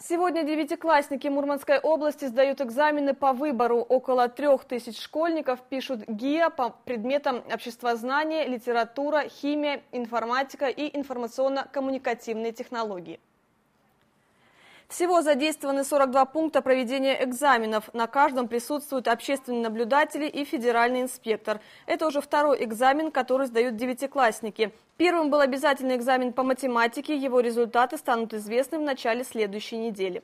Сегодня девятиклассники Мурманской области сдают экзамены по выбору. Около трех тысяч школьников пишут ГИА по предметам обществознания, литература, химия, информатика и информационно-коммуникативные технологии. Всего задействованы 42 пункта проведения экзаменов. На каждом присутствуют общественные наблюдатели и федеральный инспектор. Это уже второй экзамен, который сдают девятиклассники. Первым был обязательный экзамен по математике. Его результаты станут известны в начале следующей недели.